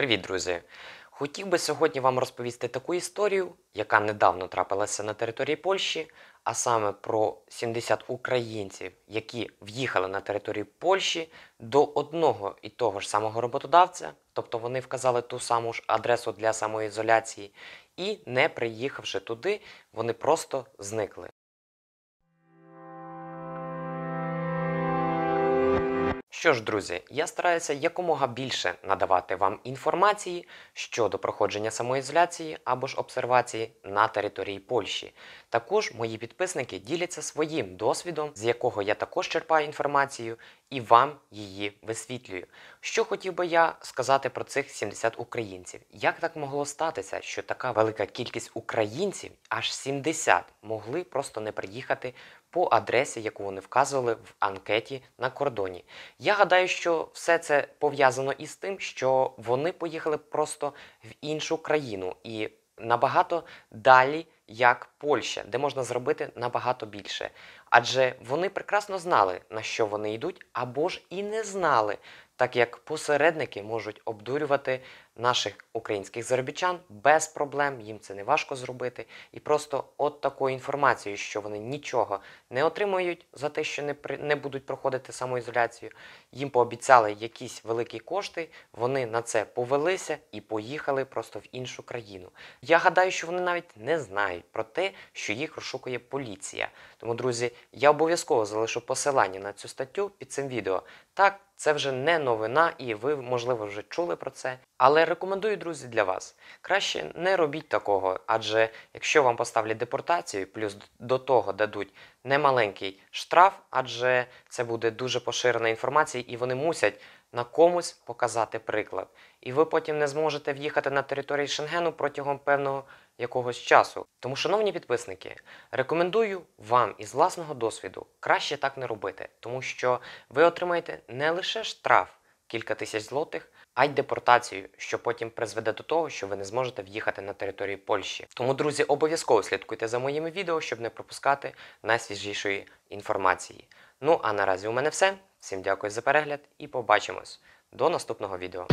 Привіт, друзі! Хотів би сьогодні вам розповісти таку історію, яка недавно трапилася на території Польщі, а саме про 70 українців, які в'їхали на територію Польщі до одного і того ж самого роботодавця, тобто вони вказали ту саму ж адресу для самоізоляції, і не приїхавши туди, вони просто зникли. Що ж, друзі, я стараюся якомога більше надавати вам інформації щодо проходження самоізоляції або ж обсервації на території Польщі. Також мої підписники діляться своїм досвідом, з якого я також черпаю інформацію і вам її висвітлюю. Що хотів би я сказати про цих 70 українців? Як так могло статися, що така велика кількість українців, аж 70, могли просто не приїхати по адресі, яку вони вказували в анкеті на кордоні. Я гадаю, що все це пов'язано із тим, що вони поїхали просто в іншу країну і набагато далі. Як Польща, де можна зробити набагато більше, адже вони прекрасно знали, на що вони йдуть, або ж і не знали, так як посередники можуть обдурювати наших українських заробітчан без проблем, їм це не важко зробити. І просто от такою інформацією, що вони нічого не отримують за те, що не при... не будуть проходити самоізоляцію. Їм пообіцяли якісь великі кошти, вони на це повелися і поїхали просто в іншу країну. Я гадаю, що вони навіть не знають про те, що їх розшукує поліція. Тому, друзі, я обов'язково залишу посилання на цю статтю під цим відео. Так, це вже не новина, і ви, можливо, вже чули про це. Але рекомендую, друзі, для вас. Краще не робіть такого, адже якщо вам поставлять депортацію, плюс до того дадуть немаленький штраф, адже це буде дуже поширена інформація, і вони мусять на комусь показати приклад. І ви потім не зможете в'їхати на територію Шенгену протягом певного якогось часу. Тому, шановні підписники, рекомендую вам із власного досвіду краще так не робити, тому що ви отримаєте не лише штраф кілька тисяч злотих, а й депортацію, що потім призведе до того, що ви не зможете в'їхати на територію Польщі. Тому, друзі, обов'язково слідкуйте за моїми відео, щоб не пропускати найсвіжішої інформації. Ну а наразі у мене все. Всім дякую за перегляд і побачимось до наступного відео.